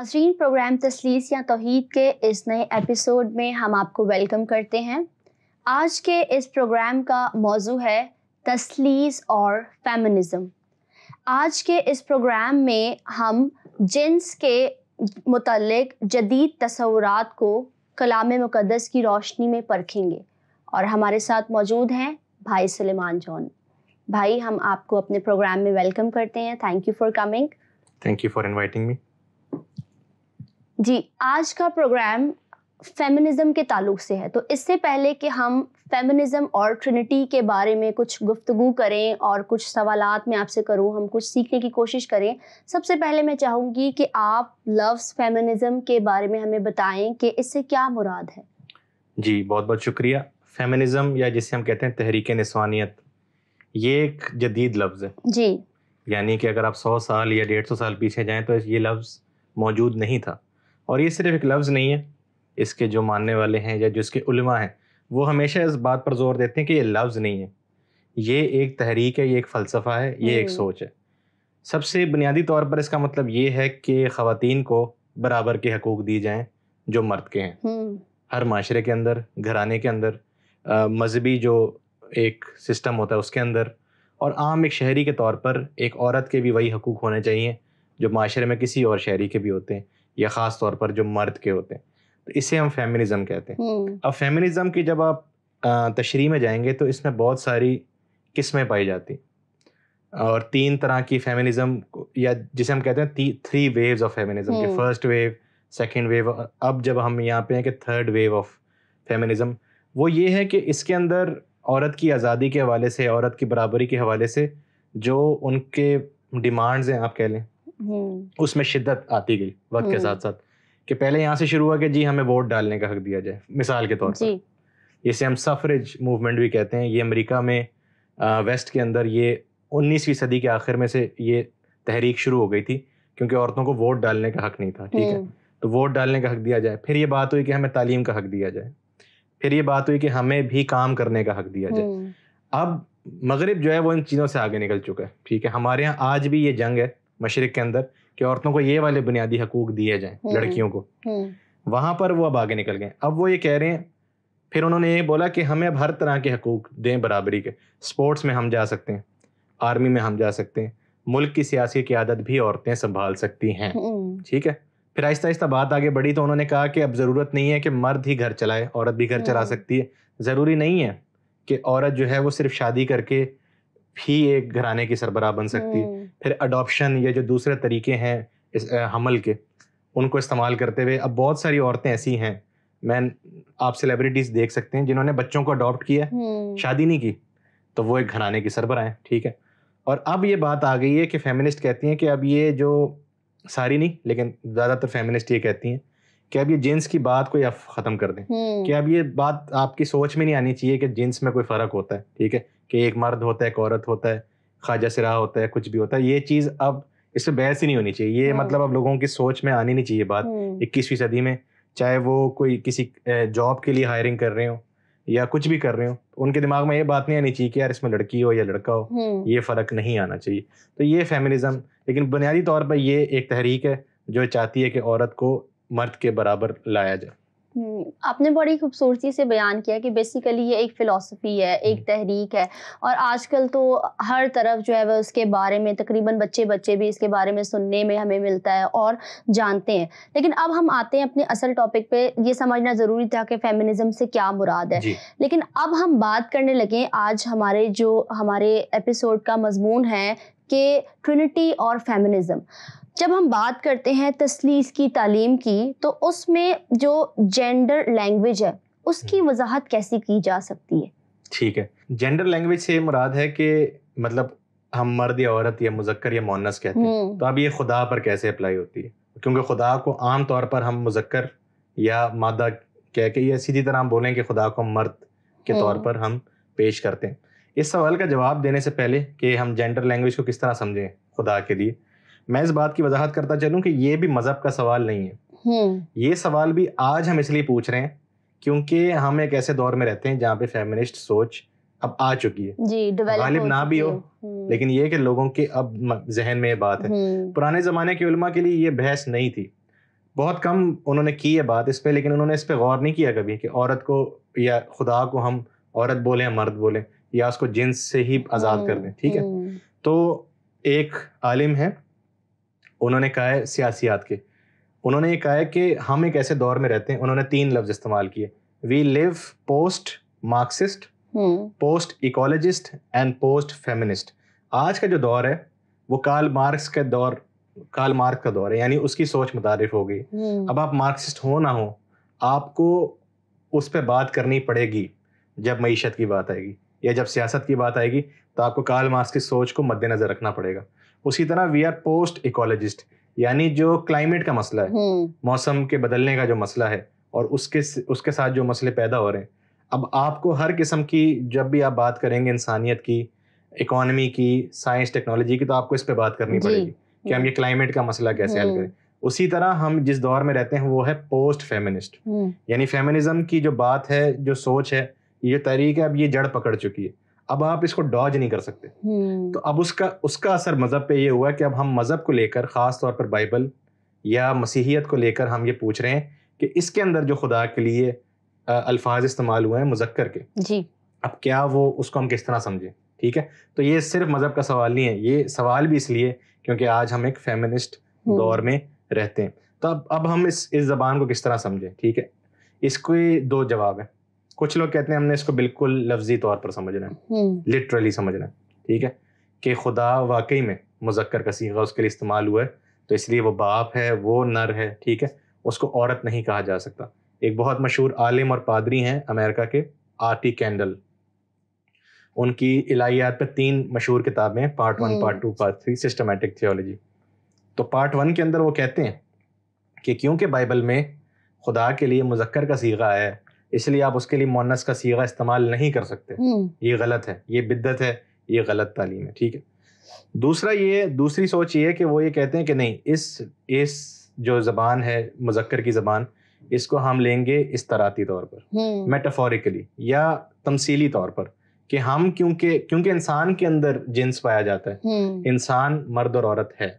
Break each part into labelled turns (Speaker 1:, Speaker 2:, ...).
Speaker 1: नाजरीन प्रोग्राम तसलीस या तोहद के इस नए एपिसोड में हम आपको वेलकम करते हैं आज के इस प्रोग्राम का मौजू है तसलीस और फेमिनिज़म आज के इस प्रोग्राम में हम जेंट्स के मतलब जदीद तस्वुरात को कलाम मुकदस की रोशनी में परखेंगे और हमारे साथ मौजूद हैं भाई सलेमान जॉन भाई हम आपको अपने प्रोग्राम में वेलकम करते हैं thank you for coming
Speaker 2: thank you for inviting me
Speaker 1: ji आज का प्रोग्राम फेमिनिज्म के ताल्लुक से है तो इससे पहले कि हम फेमिनिज्म और ट्रिनिटी के बारे में कुछ गुफ्तु करें और कुछ सवालात मैं आपसे करूं हम कुछ सीखने की कोशिश करें सबसे पहले मैं चाहूँगी कि आप लव्स फेमिनिज्म के बारे में हमें बताएं कि इससे क्या मुराद है
Speaker 2: जी बहुत बहुत शुक्रिया फेमिनिज्म या जिसे हम कहते हैं तहरीक नस्वानियत ये एक जदीद लफ्ज़ है जी यानी कि अगर आप सौ साल या डेढ़ सौ साल पीछे जाएँ तो ये लफ्ज़ मौजूद नहीं था और ये सिर्फ एक लफ्ज़ नहीं है इसके जो मानने वाले हैं या जो इसके उलमा हैं वो हमेशा इस बात पर जोर देते हैं कि ये लफ्ज़ नहीं है ये एक तहरीक है ये एक फ़लसफ़ा है ये एक हम्म। सोच है सबसे बुनियादी तौर पर इसका मतलब ये है कि ख़वान को बराबर के हकूक़ दिए जाएँ जो मर्द के हैं हम्म। हर माशरे के अंदर घराने के अंदर मजहबी जो एक सिस्टम होता है उसके अंदर और आम एक शहरी के तौर पर एक औरत के भी वही हकूक़ होने चाहिए जो माशरे में किसी और शहरी के भी होते हैं या ख़ास तौर पर जो मर्द के होते हैं तो इसे हम फेमिनिज़म कहते हैं हम्म। अब फेमिनिज़म की जब आप तशरी में जाएंगे तो इसमें बहुत सारी किस्में पाई जाती और तीन तरह की फेमिनिज़म या जिसे हम कहते हैं थ्री वेव्स ऑफ फेमिनिज़म के फर्स्ट वेव सेकेंड वेव अब जब हम यहाँ पे हैं कि थर्ड वेव ऑफ फेमिनिज़म वो ये है कि इसके अंदर औरत की आज़ादी के हवाले से औरत की बराबरी के हवाले से जो उनके डिमांड्स हैं आप कह लें हम्म। उसमें शिद्दत आती गई वक्त के हम्म। साथ साथ कि पहले यहाँ से शुरू हुआ कि जी हमें वोट डालने का हक दिया जाए मिसाल के तौर पर इसे हम सफरेज मूवमेंट भी कहते हैं ये अमेरिका में आ, वेस्ट के अंदर ये उन्नीसवीं सदी के आखिर में से ये तहरीक शुरू हो गई थी क्योंकि औरतों को वोट डालने का हक नहीं था ठीक है हम्म। तो वोट डालने का हक दिया जाए फिर ये बात हुई कि हमें तालीम का हक दिया जाए फिर ये बात हुई कि हमें भी काम करने का हक दिया जाए अब मगरब जो है वो इन चीज़ों से आगे निकल चुका है ठीक है हमारे यहाँ आज भी ये जंग है मशरक के अंदर कि औरतों को ये वाले बुनियादी हकूक दिए जाएं हम्म, लड़कियों को
Speaker 3: हम्म।
Speaker 2: वहाँ पर वो अब आगे निकल गए अब वो ये कह रहे हैं फिर उन्होंने ये बोला कि हमें अब हर तरह के हकूक दें बराबरी के स्पोर्ट्स में हम जा सकते हैं आर्मी में हम जा सकते हैं मुल्क की सियासी क्यादत भी औरतें संभाल सकती हैं हम्म। ठीक है फिर आहिस्ता आहिस्ता बात आगे बढ़ी तो उन्होंने कहा कि अब ज़रूरत नहीं है कि मर्द ही घर चलाए औरत भी घर चला सकती है ज़रूरी नहीं है कि औरत जो है वो सिर्फ शादी करके भी एक घराने की सरबराह बन सकती है हम्म। फिर अडोप्शन या जो दूसरे तरीके हैं इस हमल के उनको इस्तेमाल करते हुए अब बहुत सारी औरतें ऐसी हैं मैं आप सेलिब्रिटीज देख सकते हैं जिन्होंने बच्चों को अडॉप्ट किया हम्म। शादी नहीं की तो वो एक घराने की सरबराह है ठीक है और अब ये बात आ गई है कि फेमिनिस्ट कहती हैं कि अब ये जो सारी नहीं लेकिन ज़्यादातर फेमिनिस्ट ये कहती हैं कि अब ये जेंस की बात को ख़त्म कर दें
Speaker 3: हम्म। कि अब
Speaker 2: ये बात आपकी सोच में नहीं आनी चाहिए कि जेंस में कोई फ़र्क होता है ठीक है कि एक मर्द होता है एक औरत होता है ख्वाजा सिरा होता है कुछ भी होता है ये चीज़ अब इस पर बहस ही नहीं होनी चाहिए ये हाँ। मतलब अब लोगों की सोच में आनी नहीं चाहिए बात हम्म। इक्कीसवीं सदी में चाहे वो कोई किसी जॉब के लिए हायरिंग कर रहे हो या कुछ भी कर रहे हो उनके दिमाग में ये बात नहीं आनी चाहिए कि यार इसमें लड़की हो या लड़का हो हम्म। ये फ़र्क नहीं आना चाहिए तो ये फेमिनिज़म लेकिन बुनियादी तौर पर ये एक तहरीक है जो चाहती है कि औरत को मर्द के बराबर लाया जाए
Speaker 1: हम्म, आपने बड़ी खूबसूरती से बयान किया कि बेसिकली ये एक फ़िलासफ़ी है एक हम्म। तहरीक है और आजकल तो हर तरफ जो है वह उसके बारे में तकरीबन बच्चे बच्चे भी इसके बारे में सुनने में हमें मिलता है और जानते हैं लेकिन अब हम आते हैं अपने असल टॉपिक पे ये समझना ज़रूरी था कि फेमिनिज़म से क्या मुराद है लेकिन अब हम बात करने लगे आज हमारे जो हमारे एपिसोड का मजमून है कि ट्रिनिटी और फेमिनिज़म जब हम बात करते हैं तसलीस की तालीम की तो उसमें जो जेंडर लैंग्वेज है उसकी हम्म। वजाहत कैसे की जा सकती है
Speaker 2: ठीक है जेंडर लैंग्वेज से मुराद है कि मतलब हम मर्द या औरत या मुजक्कर या मोनस कहते हैं हम्म। तो अब ये खुदा पर कैसे अप्लाई होती है क्योंकि खुदा को आम तौर पर हम मुजक्कर या मादा कह के या सीधी तरह हम बोलें कि खुदा को मर्द के तौर हम्म। पर हम पेश करते हैं इस सवाल का जवाब देने से पहले कि हम जेंडर लैंग्वेज को किस तरह समझें खुदा के लिए मैं इस बात की वजाहत करता चलूँ कि ये भी मज़हब का सवाल नहीं है हम्म। ये सवाल भी आज हम इसलिए पूछ रहे हैं क्योंकि हम एक ऐसे दौर में रहते हैं जहाँ पे फेमिनिस्ट सोच अब आ चुकी है
Speaker 1: जी गालिब ना भी हो हम्म। लेकिन
Speaker 2: ये कि लोगों के अब जहन में ये बात है हम्म। पुराने ज़माने के उलमा के लिए ये बहस नहीं थी बहुत कम उन्होंने की है बात इस पर लेकिन उन्होंने इस पर गौर नहीं किया कभी कि औरत को या खुदा को हम औरत बोले या मर्द बोले या उसको जिन्स से ही आज़ाद कर दें ठीक है तो एक आलिम है उन्होंने कहा है सियासियात के उन्होंने ये कहा है कि हम एक ऐसे दौर में रहते हैं उन्होंने तीन लफ्ज इस्तेमाल किए we live post Marxist post ecologist and post feminist आज का जो दौर है वो काल मार्क्स का दौर काल मार्क्स का दौर है यानी उसकी सोच मुतारिफ हो गई
Speaker 3: हम्म। अब
Speaker 2: आप मार्क्सिस्ट हो ना हो आपको उस पर बात करनी पड़ेगी जब मीशत की बात आएगी या जब सियासत की बात आएगी तो आपको काल मार्क्स की सोच को मद्देनजर रखना पड़ेगा उसी तरह वी आर पोस्ट इकोलॉजिस्ट यानी जो क्लाइमेट का मसला है हम्म। मौसम के बदलने का जो मसला है और उसके उसके साथ जो मसले पैदा हो रहे हैं अब आपको हर किस्म की जब भी आप बात करेंगे इंसानियत की इकोनॉमी की साइंस टेक्नोलॉजी की तो आपको इस पर बात करनी पड़ेगी कि हम ये क्लाइमेट हम्म। का मसला कैसे हल करें हम्म। उसी तरह हम जिस दौर में रहते हैं वो है पोस्ट फेमिनिस्ट यानी फेमिनिज्म की जो बात है जो सोच है ये तरीक है अब ये जड़ पकड़ चुकी है अब आप इसको डॉज नहीं कर सकते हम्म। तो अब उसका उसका असर मज़हब पे ये हुआ कि अब हम मज़हब को लेकर ख़ास तौर पर बाइबल या मसीहियत को लेकर हम ये पूछ रहे हैं कि इसके अंदर जो खुदा के लिए अल्फाज इस्तेमाल हुए हैं मुजक्कर के जी अब क्या वो उसको हम किस तरह समझें ठीक है तो ये सिर्फ मज़हब का सवाल नहीं है ये सवाल भी इसलिए क्योंकि आज हम एक फेमिनिस्ट हम्म। दौर में रहते हैं तो अब अब हम इस इस जबान को किस तरह समझें ठीक है इसके दो जवाब हैं कुछ लोग कहते हैं हमने इसको बिल्कुल लफ्जी तौर पर समझना है लिटरली हम्म। समझना है ठीक है कि खुदा वाकई में मुजक्कर का सीगा उसके लिए इस्तेमाल हुआ है तो इसलिए वो बाप है वो नर है ठीक है उसको औरत नहीं कहा जा सकता एक बहुत मशहूर आलिम और पादरी हैं अमेरिका के आर्टी कैंडल उनकी इलाहियात पर तीन मशहूर किताबें हैं part one part two part three systematic theology तो पार्ट वन के अंदर वो कहते हैं कि क्योंकि बाइबल में खुदा के लिए मुजक्कर का सीगा आया है इसलिए आप उसके लिए मोनस का सीगा इस्तेमाल नहीं कर सकते हम्म। ये गलत है ये बिद्दत है ये गलत तालीम है ठीक है दूसरा ये दूसरी सोच ये है कि वो ये कहते हैं कि नहीं इस इस जो ज़बान है मुजक्कर की ज़बान इसको हम लेंगे इस तराती तौर पर मेटाफोरिकली हम्म। या तमसीली तौर पर कि हम क्योंकि क्योंकि इंसान के अंदर जिन्स पाया जाता है हम्म। इंसान मर्द और औरत है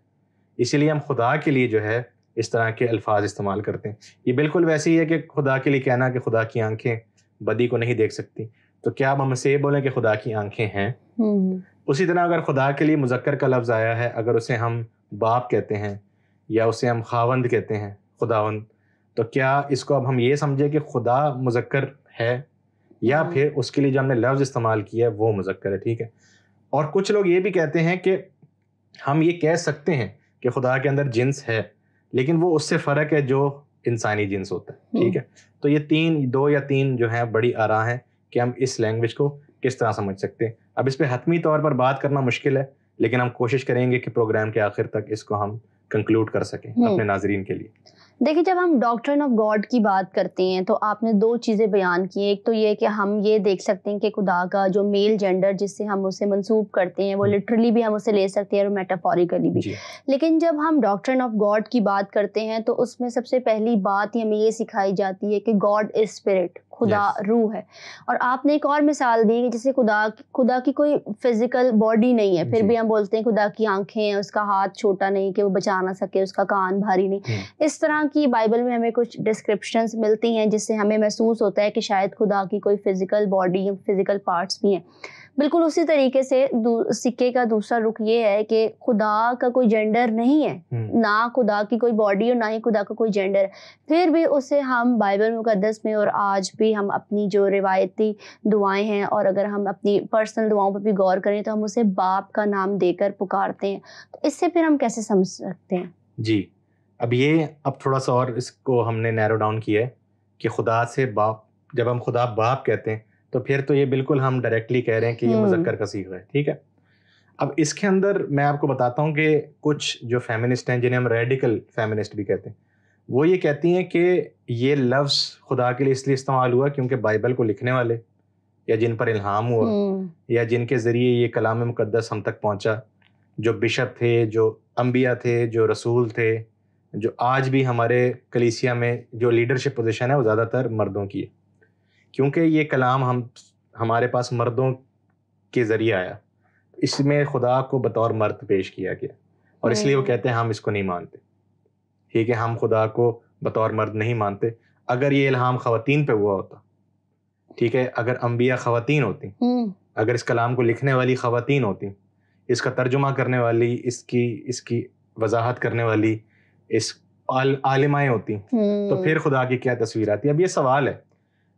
Speaker 2: इसीलिए हम खुदा के लिए जो है इस तरह के अल्फाज इस्तेमाल करते हैं ये बिल्कुल वैसे ही है कि खुदा के लिए कहना कि खुदा की आंखें बदी को नहीं देख सकती तो क्या अब हमसे ये बोलें कि खुदा की आंखें हैं हम्म। उसी तरह अगर खुदा के लिए मुजक्कर का लफ्ज़ आया है अगर उसे हम बाप कहते हैं या उसे हम खावंद कहते हैं खुदावंद तो क्या इसको अब हम ये समझे कि खुदा मुजक्कर है या हम्म। फिर उसके लिए जो हमने लफ्ज़ इस्तेमाल किया है वो मुजक्कर है ठीक है और कुछ लोग ये भी कहते हैं कि हम ये कह सकते हैं कि खुदा के अंदर जिन्स है लेकिन वो उससे फ़र्क है जो इंसानी जिन्स होता है ठीक हम्म। है तो ये तीन दो या तीन जो है बड़ी आरा है कि हम इस लैंग्वेज को किस तरह समझ सकते हैं अब इस पर हतमी तौर पर बात करना मुश्किल है लेकिन हम कोशिश करेंगे कि प्रोग्राम के आखिर तक इसको हम कंक्लूड कर सकें हम्म। अपने नाजरीन के लिए
Speaker 1: देखिए जब हम डॉक्ट्रिन ऑफ गॉड की बात करते हैं तो आपने दो चीज़ें बयान की एक तो ये कि हम ये देख सकते हैं कि खुदा का जो मेल जेंडर जिससे हम उसे मंसूब करते हैं वो लिटरली हम्म। भी हम उसे ले सकते हैं और मेटाफोरिकली भी लेकिन जब हम डॉक्ट्रिन ऑफ गॉड की बात करते हैं तो उसमें सबसे पहली बात ही हमें ये सिखाई जाती है कि गॉड इज़ स्पिरिट खुदा yes. रूह है और आपने एक और मिसाल दी जैसे खुदा खुदा की कोई फिजिकल बॉडी नहीं है फिर भी हम बोलते हैं खुदा की आंखें हैं उसका हाथ छोटा नहीं कि वो बचा ना सके उसका कान भारी नहीं इस तरह की बाइबल में हमें कुछ डिस्क्रिप्शन मिलती हैं जिससे हमें महसूस होता है कि शायद खुदा की कोई फिजिकल बॉडी फिजिकल पार्ट्स भी हैं बिल्कुल उसी तरीके से सिक्के का दूसरा रुख ये है कि खुदा का कोई जेंडर नहीं है हम्म। ना खुदा की कोई बॉडी और ना ही खुदा का कोई जेंडर है फिर भी उसे हम बाइबल मुकदस में और आज भी हम अपनी जो रिवायती दुआएं हैं और अगर हम अपनी पर्सनल दुआओं पर भी गौर करें तो हम उसे बाप का नाम देकर पुकारते हैं तो इससे फिर हम कैसे समझ सकते हैं
Speaker 2: जी अब ये अब थोड़ा सा और इसको हमने नैरो डाउन किया है कि खुदा से बाप जब हम खुदा बाप कहते हैं तो फिर तो ये बिल्कुल हम डायरेक्टली कह रहे हैं कि ये हम्म। मुजक्कर का सीख है ठीक है अब इसके अंदर मैं आपको बताता हूँ कि कुछ जो फेमिनिस्ट हैं जिन्हें हम रेडिकल फेमिनिस्ट भी कहते हैं वो ये कहती हैं कि ये लफ्ज़ खुदा के लिए इसलिए इस्तेमाल हुआ क्योंकि बाइबल को लिखने वाले या जिन पर इल्हाम हुआ हम्म। या जिनके ज़रिए ये कलाम मुकदस हम तक पहुँचा जो बिशप थे जो अम्बिया थे जो रसूल थे जो आज भी हमारे कलीसिया में जो लीडरशिप पोजीशन है वो ज़्यादातर मर्दों की है क्योंकि ये कलाम हम हमारे पास मर्दों के ज़रिए आया इसमें खुदा को बतौर मर्द पेश किया गया और इसलिए वो हम्म। कहते हैं हम इसको नहीं मानते ठीक है हम खुदा को बतौर मर्द नहीं मानते अगर ये इल्हाम खातन पे हुआ होता ठीक है अगर अम्बिया खातन होती हम्म। अगर इस कलाम को लिखने वाली खातन होती इसका तर्जुमा करने वाली इसकी इसकी वजाहत करने वाली इस आल, आलिमाएं होती तो
Speaker 3: हम्म। फिर
Speaker 2: खुदा की क्या तस्वीर आती अब ये सवाल है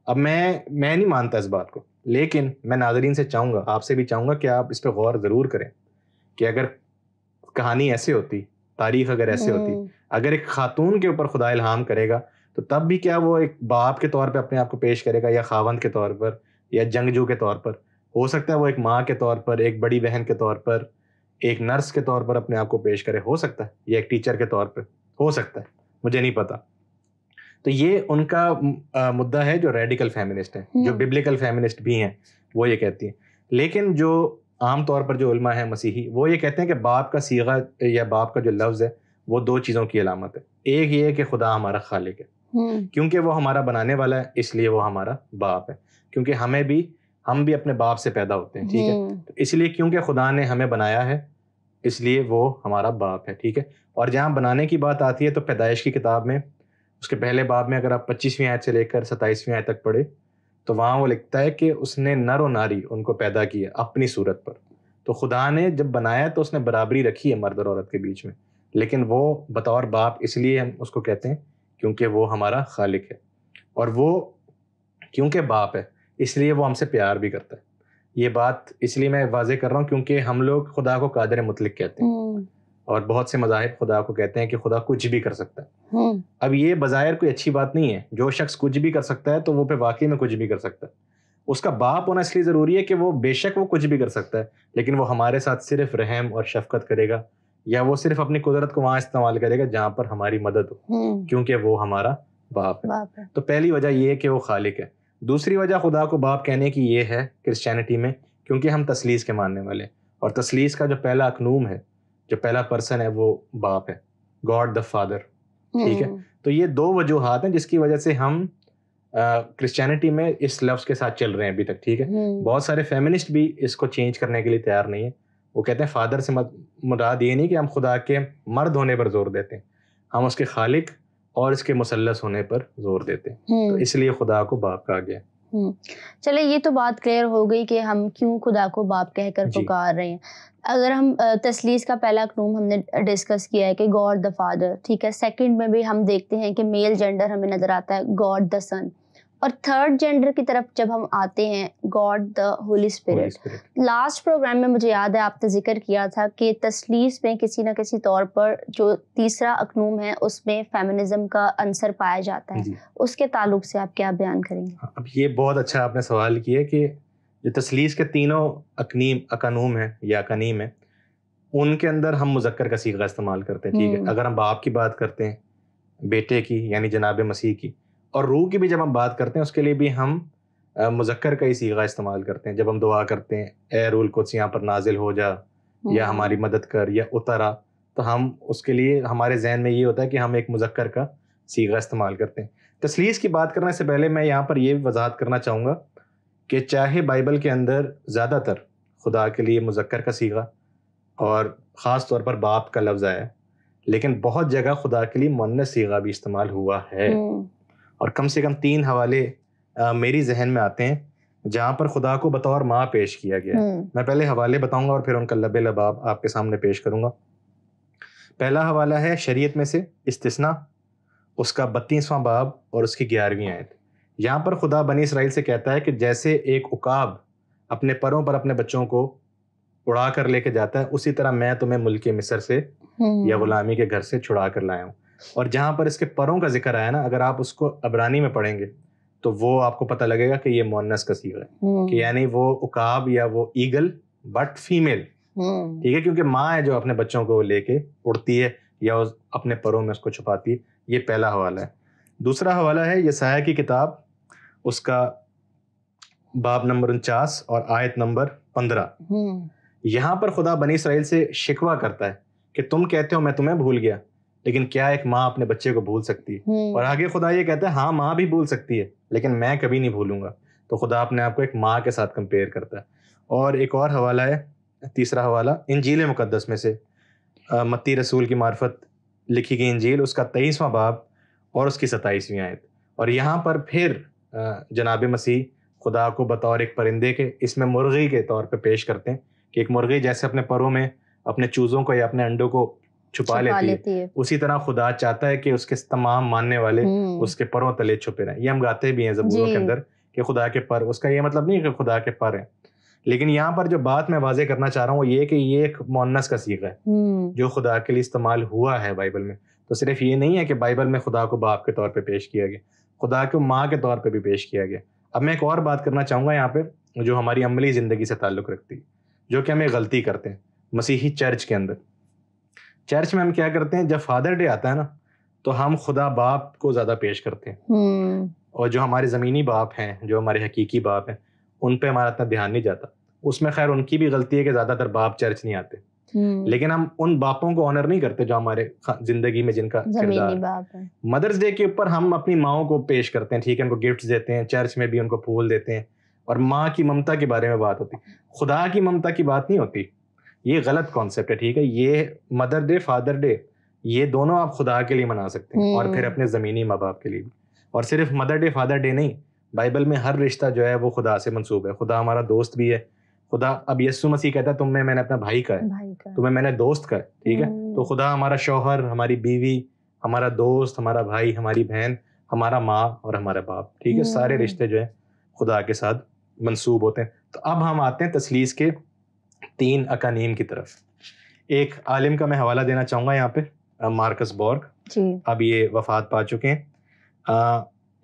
Speaker 2: अब मैं मैं नहीं मानता इस बात को लेकिन मैं नाजरीन से चाहूँगा आपसे भी चाहूँगा कि आप इस पर गौर ज़रूर करें कि अगर कहानी ऐसे होती तारीख अगर ऐसे होती हम्म। अगर एक खातून के ऊपर खुदा इल्हाम करेगा तो तब भी क्या वो एक बाप के तौर पर अपने आप को पेश करेगा या खावंद के तौर पर या जंगजू के तौर पर हो सकता है वो एक माँ के तौर पर एक बड़ी बहन के तौर पर एक नर्स के तौर पर अपने आप को पेश करे हो सकता है या एक टीचर के तौर पर हो सकता है मुझे नहीं पता तो ये उनका आ, मुद्दा है जो रेडिकल फेमिनिस्ट है जो बिब्लिकल हम्म। फेमिनिस्ट भी हैं वो ये कहती हैं लेकिन जो आम तौर पर जो उलमा है मसीही वो ये कहते हैं कि बाप का सीगा या बाप का जो लफ्ज़ है वो दो चीज़ों की अलामत है एक ये कि खुदा हमारा खालिक है हम्म। क्योंकि वो हमारा बनाने वाला है इसलिए वो हमारा बाप है क्योंकि हमें भी हम भी अपने बाप से पैदा होते हैं ठीक है हम्म। तो इसलिए क्योंकि खुदा ने हमें बनाया है इसलिए वो हमारा बाप है ठीक है और जहाँ बनाने की बात आती है तो पैदाइश की किताब में उसके पहले बाब में अगर आप पच्चीसवीं आयत से लेकर सत्ताईसवीं आयत तक पढ़े तो वहाँ वो लिखता है कि उसने नर और नारी उनको पैदा किया अपनी सूरत पर तो खुदा ने जब बनाया तो उसने बराबरी रखी है मर्द और औरत के बीच में लेकिन वो बतौर बाप इसलिए हम उसको कहते हैं क्योंकि वो हमारा खालिक है और वो क्योंकि बाप है इसलिए वो हमसे प्यार भी करता है ये बात इसलिए मैं वाजे कर रहा हूँ क्योंकि हम लोग खुदा को कादर मुतलिक कहते हैं हम्म। और बहुत से मजाहब खुदा को कहते हैं कि खुदा कुछ भी कर सकता है हम्म। अब ये बाजायर कोई अच्छी बात नहीं है जो शख्स कुछ भी कर सकता है तो वो फिर वाकई में कुछ भी कर सकता है उसका बाप होना इसलिए ज़रूरी है कि वो बेशक वो कुछ भी कर सकता है लेकिन वो हमारे साथ सिर्फ रहम और शफकत करेगा या वो सिर्फ अपनी कुदरत को वहाँ इस्तेमाल करेगा जहाँ पर हमारी मदद हो हम्म। क्योंकि वो हमारा बाप है।, तो पहली वजह ये है कि वो खालिक है दूसरी वजह खुदा को बाप कहने की ये है क्रिश्चियनिटी में क्योंकि हम तसलीस के मानने वाले और तसलीस का जो पहला अखनूम है जो पहला पर्सन है वो बाप है गॉड द फादर
Speaker 3: ठीक है hmm.
Speaker 2: तो ये दो वजूहत हैं जिसकी वजह से हम क्रिश्चियनिटी में इस लफ्ज़ के साथ चल रहे हैं अभी तक ठीक है hmm. बहुत सारे फेमिनिस्ट भी इसको चेंज करने के लिए तैयार नहीं है वो कहते हैं फादर से मत मुराद ये नहीं कि हम खुदा के मर्द होने पर जोर देते हैं हम उसके खालिक और इसके मुसलस होने पर जोर देते हैं hmm. तो इसलिए खुदा को बाप कहा गया
Speaker 1: चले ये तो बात क्लियर हो गई कि हम क्यों खुदा को बाप कहकर पुकार रहे हैं अगर हम तसलीस का पहला क्लूम हमने डिस्कस किया है कि गॉड द फादर ठीक है सेकंड में भी हम देखते हैं कि मेल जेंडर हमें नज़र आता है गॉड द सन और थर्ड जेंडर की तरफ जब हम आते हैं God the Holy Spirit last programme में मुझे याद है आपने जिक्र किया था कि तसलीस में किसी ना किसी तौर पर जो तीसरा अखनूम है उसमें फेमिनिज्म का अंसर पाया जाता है उसके ताल्लुक से आप क्या बयान करेंगे हाँ,
Speaker 2: अब ये बहुत अच्छा आपने सवाल किया कि जो तसलीस के तीनों अकनीम अकानूम हैं या अकानीम हैं उनके अंदर हम मुजक्कर का सीखा इस्तेमाल करते हैं ठीक है हम्म। अगर हम बाप की बात करते हैं बेटे की यानी जनाब मसीह की और रूह की भी जब हम बात करते हैं उसके लिए भी हम मुजक्कर का ही सीगा इस्तेमाल करते हैं जब हम दुआ करते हैं ए रूल कुछ यहाँ पर नाजिल हो जा या हम्म। हमारी मदद कर या उतरा तो हम उसके लिए हमारे जहन में ये होता है कि हम एक मुजक्कर का सीगा इस्तेमाल करते हैं तसलीस की बात करने से पहले मैं यहाँ पर ये वजाहत करना चाहूँगा कि चाहे बाइबल के अंदर ज़्यादातर खुदा के लिए मुजक्कर का सीगा और ख़ास तौर पर बाप का लफ्ज़ आया लेकिन बहुत जगह खुदा के लिए मुन्नस सीगा भी इस्तेमाल हुआ है हम्म। और कम से कम तीन हवाले आ, मेरी जहन में आते हैं जहाँ पर खुदा को बतौर माँ पेश किया गया हम्म। मैं पहले हवाले बताऊंगा और फिर उनका लब लबाब आपके सामने पेश करूंगा पहला हवाला है शरीयत में से इस उसका बत्तीसवां बाब और उसकी ग्यारहवीं आयत यहाँ पर खुदा बनी इसराइल से कहता है कि जैसे एक उकाब अपने परों पर अपने बच्चों को उड़ा कर लेके जाता है उसी तरह मैं तुम्हें मुल्क मिसर से हम्म। या गुलामी के घर से छुड़ा कर लाया हूँ और जहाँ पर इसके परों का जिक्र आया ना अगर आप उसको अबरानी में पढ़ेंगे तो वो आपको पता लगेगा कि ये मोनस का है हम्म। कि यानी वो उकाब या वो ईगल बट फीमेल हम्म। ठीक है क्योंकि माँ है जो अपने बच्चों को लेके उड़ती है या अपने परों में उसको छुपाती है ये पहला हवाला है दूसरा हवाला है यसाया की किताब उसका बाब नंबर उनचास और आयत नंबर पंद्रह हम्म। यहाँ पर खुदा बनी इसराइल से शिकवा करता है कि तुम कहते हो मैं तुम्हें भूल गया लेकिन क्या एक माँ अपने बच्चे को भूल सकती है हम्म। और आगे खुदा ये कहता है हाँ माँ भी भूल सकती है लेकिन मैं कभी नहीं भूलूंगा तो खुदा अपने आप को एक माँ के साथ कंपेयर करता है और एक और हवाला है तीसरा हवाला इंजील मुकदस में से मत्ती रसूल की मार्फत लिखी गई इंजील उसका तेईसवां बाब और उसकी सताईसवीं आयत और यहाँ पर फिर जनाब मसीह खुदा को बतौर एक परिंदे के इसमें मुर्गी के तौर पे पेश करते हैं कि एक मुर्गी जैसे अपने परों में अपने चूज़ों को या अपने अंडों को छुपा लेती, लेती है उसी तरह खुदा चाहता है कि उसके तमाम मानने वाले हम्म। उसके परों तले छुपे रहें ये हम गाते भी हैं जबूरों के अंदर कि खुदा के पर उसका ये मतलब नहीं कि खुदा के पर है लेकिन यहाँ पर जो बात मैं वाजे करना चाह रहा हूँ वो ये कि ये एक मोनस का सीख है हम्म। जो खुदा के लिए इस्तेमाल हुआ है बाइबल में तो सिर्फ ये नहीं है कि बाइबल में खुदा को बाप के तौर पर पेश किया गया खुदा को माँ के तौर पर भी पेश किया गया अब मैं एक और बात करना चाहूँगा यहाँ पे जो हमारी अमली ज़िंदगी से ताल्लुक़ रखती है जो कि हम एक गलती करते हैं मसीही चर्च के अंदर चर्च में हम क्या करते हैं जब फादर डे आता है ना तो हम खुदा बाप को ज़्यादा पेश करते हैं हम्म। और जो हमारे ज़मीनी बाप हैं जो हमारे हकीकी बाप हैं उन पर हमारा इतना ध्यान नहीं जाता उसमें खैर उनकी भी गलती है कि ज़्यादातर बाप चर्च नहीं आते हम्म। लेकिन हम उन बापों को ऑनर नहीं करते जो हमारे जिंदगी में जिनका किरदार मदर्स डे के ऊपर हम अपनी माओ को पेश करते हैं ठीक है उनको गिफ्ट देते हैं चर्च में भी उनको फूल देते हैं और माँ की ममता के बारे में बात होती खुदा की ममता की बात नहीं होती ये गलत कॉन्सेप्ट है ठीक है ये मदर डे फादर डे ये दोनों आप खुदा के लिए मना सकते हैं और फिर हम्म। अपने ज़मीनी माँ बाप के लिए भी और सिर्फ मदर डे फादर डे नहीं बाइबल में हर रिश्ता जो है वो खुदा से मंसूब है खुदा हमारा दोस्त भी है खुदा अब यस्सु मसीह कहता है तुम्हें मैंने अपना भाई का है तुम्हें मैंने दोस्त का है ठीक है तो हम्म। खुदा हमारा शोहर हमारी बीवी हमारा दोस्त हमारा भाई हमारी बहन हमारा माँ और हमारा बाप ठीक है सारे हम्म। रिश्ते जो है खुदा के साथ मंसूब होते हैं तो अब हम आते हैं तसलीस के तीन अकानीम की तरफ एक आलिम का मैं हवाला देना चाहूंगा यहाँ पे मार्कस
Speaker 3: बॉर्ग
Speaker 2: अब ये वफात पा चुके हैं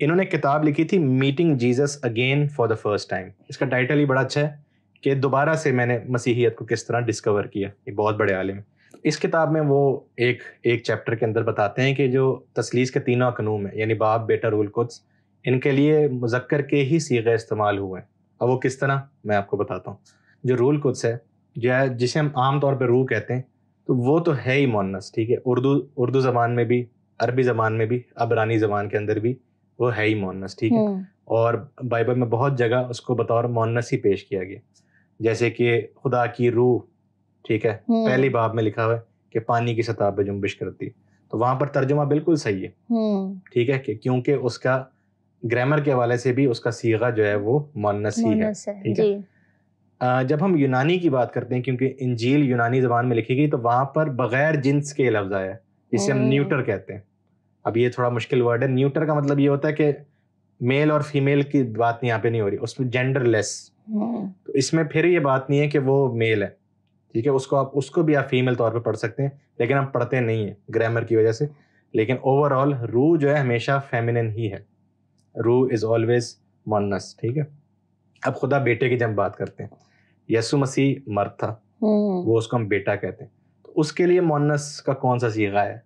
Speaker 2: इन्होंने किताब लिखी थी meeting Jesus again for the first time इसका टाइटल ही बड़ा अच्छा है कि दोबारा से मैंने मसीहियत को किस तरह डिस्कवर किया एक बहुत बड़े आलिम इस किताब में वो एक एक चैप्टर के अंदर बताते हैं कि जो तसलीस के तीनों कनूम है यानी बाप बेटा रूल कुछ इनके लिए मुजक्कर के ही सीगे इस्तेमाल हुए हैं अब वो किस तरह मैं आपको बताता हूँ जो रूल कुछ है जो है जिसे हम आम तौर पर रूह कहते हैं तो वो तो है ही मोनस ठीक है उर्दू उर्दू ज़बान में भी अरबी ज़बान में भी अबरानी ज़बान के अंदर भी वो है ही मोनस ठीक है हम्म। और बाइबल में बहुत जगह उसको बतौर मोनस ही पेश किया गया जैसे कि खुदा की रूह ठीक है हम्म। पहली बाब में लिखा हुआ है कि पानी की सतह पर जुम्बिश करती तो वहां पर तर्जुमा बिल्कुल सही है हम्म। ठीक है कि क्योंकि उसका ग्रामर के हवाले से भी उसका सीगा जो है वो मोनस ही है ठीक है जब हम यूनानी की बात करते हैं क्योंकि इंजील यूनानी जबान में लिखी गई तो वहां पर बगैर जिन्स के लफ्ज आया जिसे हम हम्म। न्यूटर कहते हैं अब ये थोड़ा मुश्किल वर्ड है न्यूटर का मतलब ये होता है कि मेल और फीमेल की बात यहाँ पे नहीं हो रही उसमें जेंडरलेस Hmm. तो इसमें फिर ये बात नहीं है कि वो मेल है ठीक है उसको आप उसको भी आप फीमेल तौर पर पढ़ सकते हैं लेकिन हम पढ़ते नहीं है ग्रामर की वजह से लेकिन ओवरऑल रू जो है हमेशा फेमिनिन ही है रू इज़ ऑलवेज मोनस ठीक है अब खुदा बेटे की जब बात करते हैं यसु मसीह मर्द था hmm. वो उसको हम बेटा कहते हैं तो उसके लिए मोनस का कौन सा सीगा है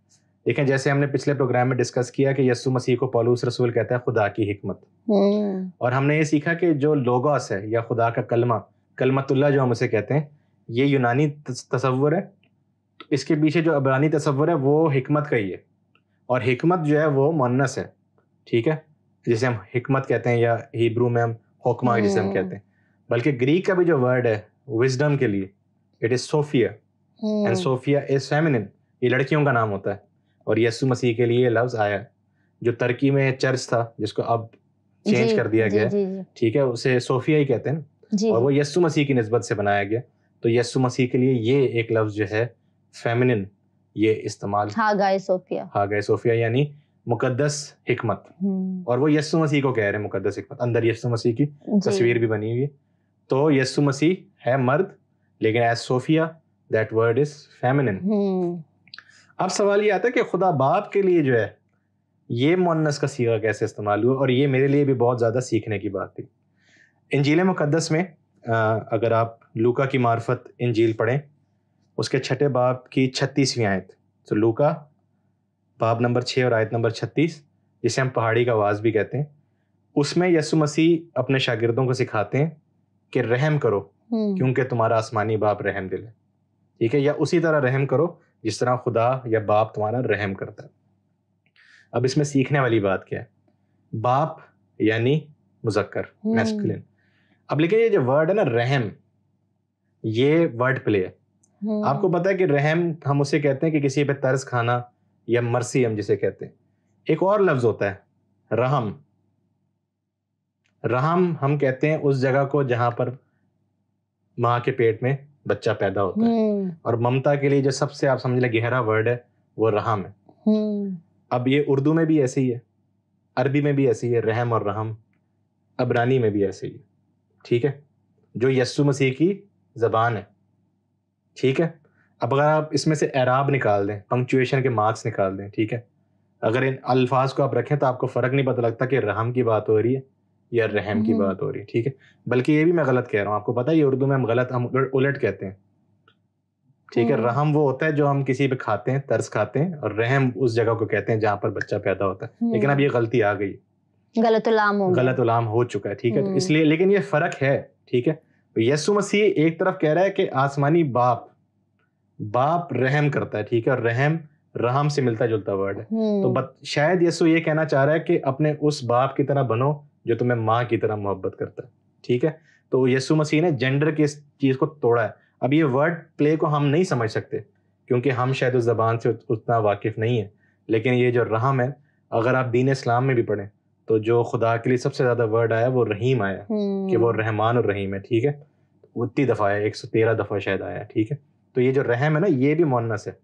Speaker 2: देखें जैसे हमने पिछले प्रोग्राम में डिस्कस किया कि यस्सु मसीह को पोलूस रसूल कहता है खुदा की हिकमत हम्म। और हमने ये सीखा कि जो लोगोस है या खुदा का कलमा कलमतुल्ला जो हम उसे कहते हैं ये यूनानी तस्वुर है तो इसके पीछे जो अबरानी तस्वुर है वो हिकमत का ही है और हिकमत जो है वो मोनस है ठीक है जिसे हम हिकमत कहते हैं या हिब्रू में हम हुक्मा जिसे हम कहते हम्म। हैं बल्कि ग्रीक का भी जो वर्ड है विजडम के लिए it is Sophia and Sophia is feminine ये लड़कियों का नाम होता है और यीशु मसीह के लिए लफ्ज आया जो तर्की में चर्च था जिसको अब
Speaker 3: चेंज कर दिया गया
Speaker 2: ठीक है उसे सोफिया ही कहते हैं और वो यस्ु मसीह की नस्बत से बनाया गया तो यस्ु मसीह के लिए ये एक लफ्ज जो है फेमिनिन ये इस्तेमाल
Speaker 1: हागाय सोफिया
Speaker 2: हागाय सोफिया यानी मुकद्दस हिकमत हम्म। और वो यस्सु मसीह को कह रहे हैं मुकद्दस हिकमत अंदर यस्सु मसीह की तस्वीर भी बनी हुई है तो यस्ु मसीह है मर्द लेकिन as Sophia that word is feminine अब सवाल ये आता है कि खुदा बाप के लिए जो है ये मुन्नस का सीगा कैसे इस्तेमाल हुआ और ये मेरे लिए भी बहुत ज़्यादा सीखने की बात थी इंजील मुकदस में अगर आप लूका की मार्फत इंजील पढ़ें उसके छठे बाप की छत्तीसवीं आयत तो लूका बाप नंबर छः और आयत नंबर छत्तीस जिसे हम पहाड़ी का आवाज़ भी कहते हैं उसमें यसु मसीह अपने शागिर्दों को सिखाते हैं कि रहम करो हम्म। क्योंकि तुम्हारा आसमानी बाप रहम दिल है ठीक है या उसी तरह रहम करो जिस तरह खुदा या बाप तुम्हारा रहम करता है अब इसमें सीखने वाली बात क्या है बाप यानी मुजक्कर मैस्कुलिन हम्म। अब लेकिन ये जो वर्ड है ना रहम ये वर्ड प्ले है हम्म। आपको पता है कि रहम हम उसे कहते हैं कि किसी पे तर्स खाना या मरसी हम जिसे कहते हैं एक और लफ्ज होता है रहम रहम हम कहते हैं उस जगह को जहां पर माँ के पेट में बच्चा पैदा होता है हम्म। और ममता के लिए जो सबसे आप समझ लें गहरा वर्ड है वो रहम हम्म। है अब ये उर्दू में भी ऐसे ही है अरबी में भी ऐसे ही है रहम और रहम अबरानी में भी ऐसे ही है ठीक है जो यस्सु मसीह की जबान है ठीक है अब अगर आप इसमें से एराब निकाल दें पंक्चुएशन के मार्क्स निकाल दें ठीक है अगर इन अल्फाज को आप रखें तो आपको फ़र्क नहीं पता लगता कि रहम की बात हो रही है या रहम की हम्म। बात हो रही ठीक है बल्कि ये भी मैं गलत कह रहा हूँ आपको पता है उर्दू में हम गलत हम उलट कहते हैं ठीक है हम्म। रहम वो होता है जो हम किसी पे खाते हैं तर्स खाते हैं और रहम उस जगह को कहते हैं जहाँ पर बच्चा पैदा होता है लेकिन अब हम्म। ये गलती आ गई
Speaker 1: गलत उलाम हो गलत
Speaker 2: उलाम हो चुका है ठीक है तो इसलिए लेकिन ये फर्क है ठीक है तो यसु मसीह एक तरफ कह रहा है कि आसमानी बाप बाप रहम करता है ठीक है और रहम रहम से मिलता जुलता वर्ड है तो शायद यसु ये कहना चाह रहा है कि अपने उस बाप की तरह बनो जो तुम्हें माँ की तरह मोहब्बत करता है ठीक है तो यसु मसीह ने जेंडर की इस चीज़ को तोड़ा है अब ये वर्ड प्ले को हम नहीं समझ सकते क्योंकि हम शायद उस ज़बान से उतना वाकिफ़ नहीं है लेकिन ये जो रहम है अगर आप दीन इस्लाम में भी पढ़ें तो जो खुदा के लिए सबसे ज़्यादा वर्ड आया वो रहीम आया कि वो हम्म। रहमान और रहीम है ठीक है उतनी दफ़ा आया एक सौ तेरह दफ़ा शायद आया ठीक है तो ये जो रहम है ना ये भी मोनस है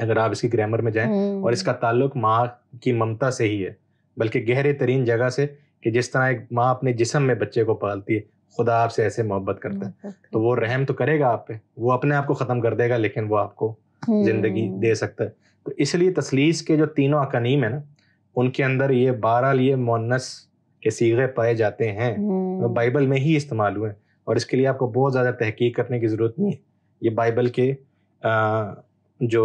Speaker 2: अगर आप इसकी ग्रामर में जाएं और हम्म। इसका ताल्लुक माँ की ममता से ही है बल्कि गहरे तरीन जगह से कि जिस तरह एक माँ अपने जिसम में बच्चे को पालती है खुदा आपसे ऐसे मोहब्बत करता है तो वो रहम तो करेगा आप पे वो अपने आप को ख़त्म कर देगा लेकिन वो आपको हम्म। ज़िंदगी दे सकता है तो इसलिए तसलीस के जो तीनों अकनीम है ना उनके अंदर ये बारह लिए मोनस के सीगे पाए जाते हैं तो बाइबल में ही इस्तेमाल हुए और इसके लिए आपको बहुत ज़्यादा तहकीक करने की ज़रूरत नहीं है ये बाइबल के आ, जो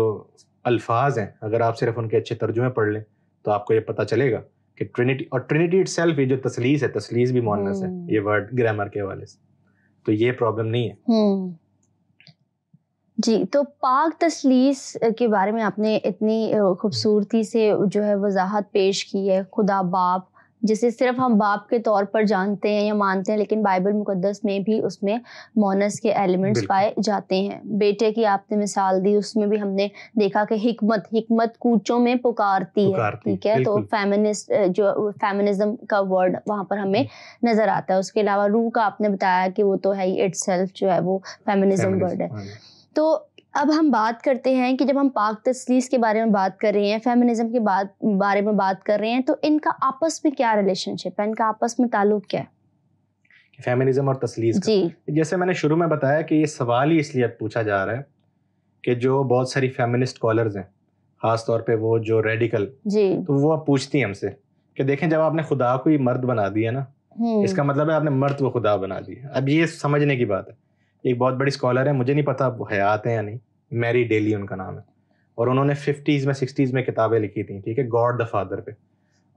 Speaker 2: अल्फाज हैं अगर आप सिर्फ उनके अच्छे तर्जुमे पढ़ लें तो आपको ये पता चलेगा कि ट्रिनिटी और ट्रिनिटी इटसेल्फ ये जो तसलीस है तसलीस भी मॉनस है हम्म। ये वर्ड ग्रामर के हवाले से तो ये प्रॉब्लम नहीं है
Speaker 1: हम्म। जी तो पाक तसलीस के बारे में आपने इतनी खूबसूरती से जो है वजाहत पेश की है खुदा बाप जिसे सिर्फ हम बाप के तौर पर जानते हैं या मानते हैं लेकिन बाइबल मुकद्दस में भी उसमें मोनस के एलिमेंट्स पाए जाते हैं बेटे की आपने मिसाल दी उसमें भी हमने देखा कि हिकमत हिकमत कूचों में पुकारती, पुकारती है ठीक है तो फेमिनिस्ट जो फेमिनिज्म का वर्ड वहां पर हमें हम्म। नज़र आता है उसके अलावा रूह का आपने बताया कि वो तो है ही इट्स जो है वो फेमिनिज्म वर्ड है हाँ तो अब हम बात करते हैं कि जब हम पाक तस्लीस के बारे में बात कर रहे हैं फेमिनिज्म के बात बारे में बात कर रहे हैं तो इनका आपस में क्या रिलेशनशिप है इनका आपस में ताल्लुक क्या है
Speaker 2: फेमिनिज्म और तस्लीस जी जैसे मैंने शुरू में बताया कि ये सवाल ही इसलिए पूछा जा रहा है कि जो बहुत सारी फेमिनिस्ट कॉलर्स हैं खास तौर पे वो जो रेडिकल जी तो वो आप पूछती हैं हमसे कि देखें जब आपने खुदा को ही मर्द बना दिया ना हम्म। इसका मतलब है आपने मर्द को खुदा बना दिया अब ये समझने की बात है एक बहुत बड़ी स्कॉलर है मुझे नहीं पता अब हयात है या नहीं मैरी डेली उनका नाम है और उन्होंने फिफ्टीज़ में सिक्सटीज़ में किताबें लिखी थी ठीक है गॉड द फादर पे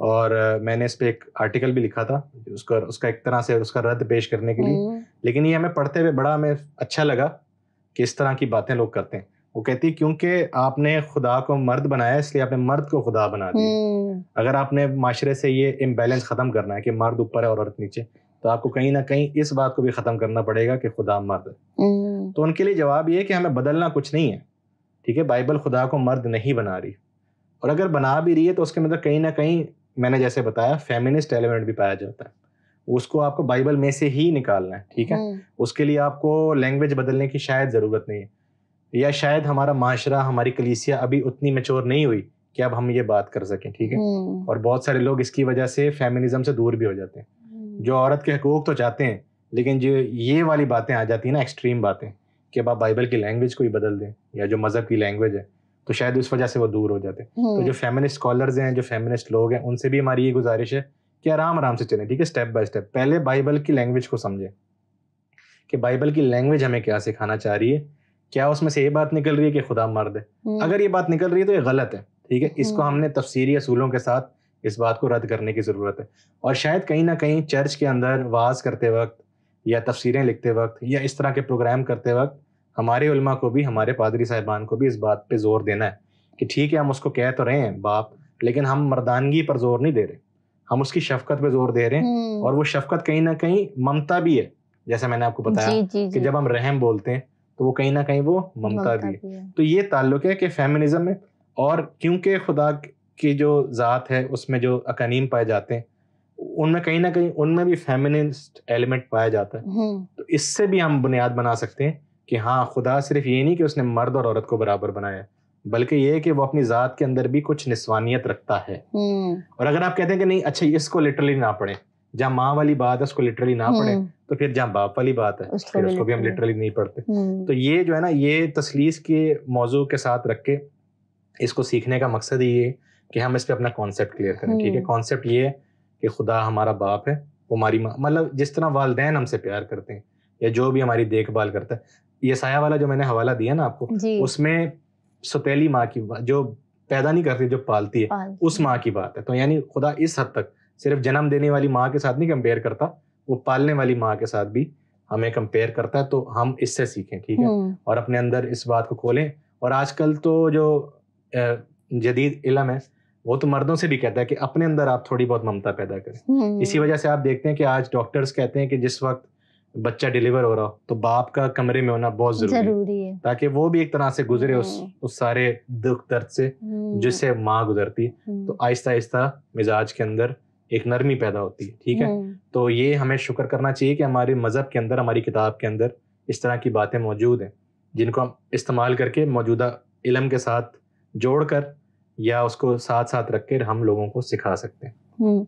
Speaker 2: और मैंने इस पर एक आर्टिकल भी लिखा था उसका उसका एक तरह से उसका रद्द पेश करने के लिए हम्म। लेकिन ये हमें पढ़ते हुए बड़ा हमें अच्छा लगा कि इस तरह की बातें लोग करते हैं वो कहती है क्योंकि आपने खुदा को मर्द बनाया इसलिए आपने मर्द को खुदा बना दिया हम्म। अगर आपने माशरे से ये इम्बेलेंस ख़त्म करना है कि मर्द ऊपर है और औरत नीचे तो आपको कहीं ना कहीं इस बात को भी खत्म करना पड़ेगा कि खुदा मर्द
Speaker 3: है हम्म।
Speaker 2: तो उनके लिए जवाब ये है कि हमें बदलना कुछ नहीं है ठीक है बाइबल खुदा को मर्द नहीं बना रही और अगर बना भी रही है तो उसके मतलब कहीं ना कहीं मैंने जैसे बताया फेमिनिस्ट एलिमेंट भी पाया जाता है उसको आपको बाइबल में से ही निकालना है ठीक है हम्म। उसके लिए आपको लैंग्वेज बदलने की शायद ज़रूरत नहीं है या शायद हमारा माशरा हमारी कलीसिया अभी उतनी मेच्योर नहीं हुई कि अब हम ये बात कर सकें ठीक है हम्म। और बहुत सारे लोग इसकी वजह से फेमिनिज्म से दूर भी हो जाते हैं जो औरत के हकूक तो चाहते हैं लेकिन जो ये वाली बातें आ जाती हैं ना एक्सट्रीम बातें कि अब आप बाइबल की लैंग्वेज को ही बदल दें या जो मज़हब की लैंग्वेज है तो शायद उस वजह से वो दूर हो जाते हैं तो हम्म। जो फेमिनिस्ट स्कॉलर्स हैं जो फेमिनिस्ट लोग हैं उनसे भी हमारी ये गुजारिश है कि आराम आराम से चलें ठीक है स्टेप बाय स्टेप पहले बाइबल की लैंग्वेज को समझें कि बाइबल की लैंग्वेज हमें क्या सिखाना चाह रही है क्या उसमें से ये बात निकल रही है कि खुदा मर्द है हम्म। अगर ये बात निकल रही है तो ये गलत है ठीक है इसको हम्म। हमने तफसीरी असूलों के साथ इस बात को रद्द करने की ज़रूरत है और शायद कहीं ना कहीं चर्च के अंदर वाज करते वक्त या तफसीरें लिखते वक्त या इस तरह के प्रोग्राम करते वक्त हमारे उलमा को भी हमारे पादरी साहिबान को भी इस बात पे जोर देना है कि ठीक है हम उसको कह तो रहे हैं बाप लेकिन हम मर्दानगी पर जोर नहीं दे रहे हम उसकी शफकत पे जोर दे रहे हैं हम्म। और वो शफकत कहीं ना कहीं ममता भी है जैसे मैंने आपको बताया जी, जी. कि जब हम रहम बोलते हैं तो वो कहीं ना कहीं वो ममता भी है तो ये ताल्लुक है कि फेमिनिज्म में और क्योंकि खुदा की जो ज़ात है उसमें जो अकानीम पाए जाते हैं उनमें कहीं ना कहीं उनमें भी फेमिनिस्ट एलिमेंट पाया जाता है हम्म। तो इससे भी हम बुनियाद बना सकते हैं कि हाँ खुदा सिर्फ ये नहीं कि उसने मर्द और औरत को बराबर बनाया बल्कि ये कि वो अपनी ज़ात के अंदर भी कुछ निस्वानियत रखता है हम्म। और अगर आप कहते हैं कि नहीं अच्छा इसको लिटरली ना पढ़े जहाँ माँ वाली बात है उसको लिटरली ना पढ़े हम्म। तो फिर जहाँ बाप वाली बात है उसको फिर उसको भी हम लिटरली नहीं पढ़ते तो ये जो है ना ये तसलीस के मौजू के साथ रख के इसको सीखने का मकसद ही ये कि हम इस पर अपना कॉन्सेप्ट क्लियर करें ठीक है कॉन्सेप्ट हम्म। ये है कि खुदा हमारा बाप है वो हमारी माँ मतलब जिस तरह वालदेन हमसे प्यार करते हैं या जो भी हमारी देखभाल करता है ये साया वाला जो मैंने हवाला दिया ना आपको उसमें सतीली माँ की जो पैदा नहीं करती जो पालती है पालती। उस माँ की बात है तो यानी खुदा इस हद तक सिर्फ जन्म देने वाली माँ के साथ नहीं कंपेयर करता वो पालने वाली माँ के साथ भी हमें कंपेयर करता है तो हम इससे सीखें ठीक है हम्म। और अपने अंदर इस बात को खोलें और आजकल तो जो जदीद इलम है वो तो मर्दों से भी कहता है कि अपने अंदर आप थोड़ी बहुत ममता पैदा करें हम्म। इसी वजह से आप देखते हैं कि आज डॉक्टर्स कहते हैं कि जिस वक्त बच्चा डिलीवर हो रहा हो तो बाप का कमरे में होना बहुत जरूरी, जरूरी है ताकि वो भी एक तरह से गुजरे उस हम्म। उस सारे दुख दर्द से हम्म। जिससे माँ गुजरती तो आहिस्ता आहिस्ता मिजाज के अंदर एक नरमी पैदा होती है ठीक है तो ये हमें शुक्र करना चाहिए कि हमारे मज़हब के अंदर हमारी किताब के अंदर इस तरह की बातें मौजूद हैं जिनको हम इस्तेमाल करके मौजूदा इलम के साथ जोड़ कर या उसको साथ साथ रख के हम लोगों को सिखा सकते हैं
Speaker 1: हम्म,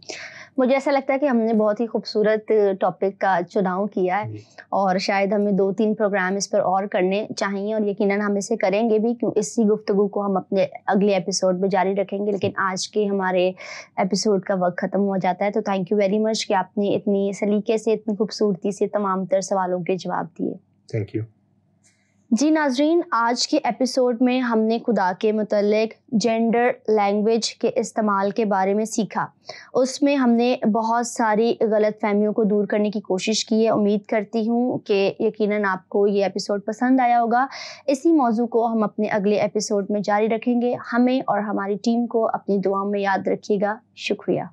Speaker 1: मुझे ऐसा लगता है कि हमने बहुत ही खूबसूरत टॉपिक का चुनाव किया है और शायद हमें दो तीन प्रोग्राम इस पर और करने चाहिए और यकीनन हम इसे करेंगे भी क्यों इसी गुफ्तु को हम अपने अगले एपिसोड में जारी रखेंगे लेकिन आज के हमारे एपिसोड का वक्त ख़त्म हो जाता है तो थैंक यू वेरी मच कि आपने इतनी सलीके से इतनी खूबसूरती से तमाम तर सवालों के जवाब दिए थैंक यू जी नाजरीन आज के एपिसोड में हमने खुदा के मतलब जेंडर लैंग्वेज के इस्तेमाल के बारे में सीखा उसमें हमने बहुत सारी गलत फहमियों को दूर करने की कोशिश की है उम्मीद करती हूँ कि यकीनन आपको ये एपिसोड पसंद आया होगा इसी मौजू को हम अपने अगले एपिसोड में जारी रखेंगे हमें और हमारी टीम को अपनी दुआओं में याद रखिएगा शुक्रिया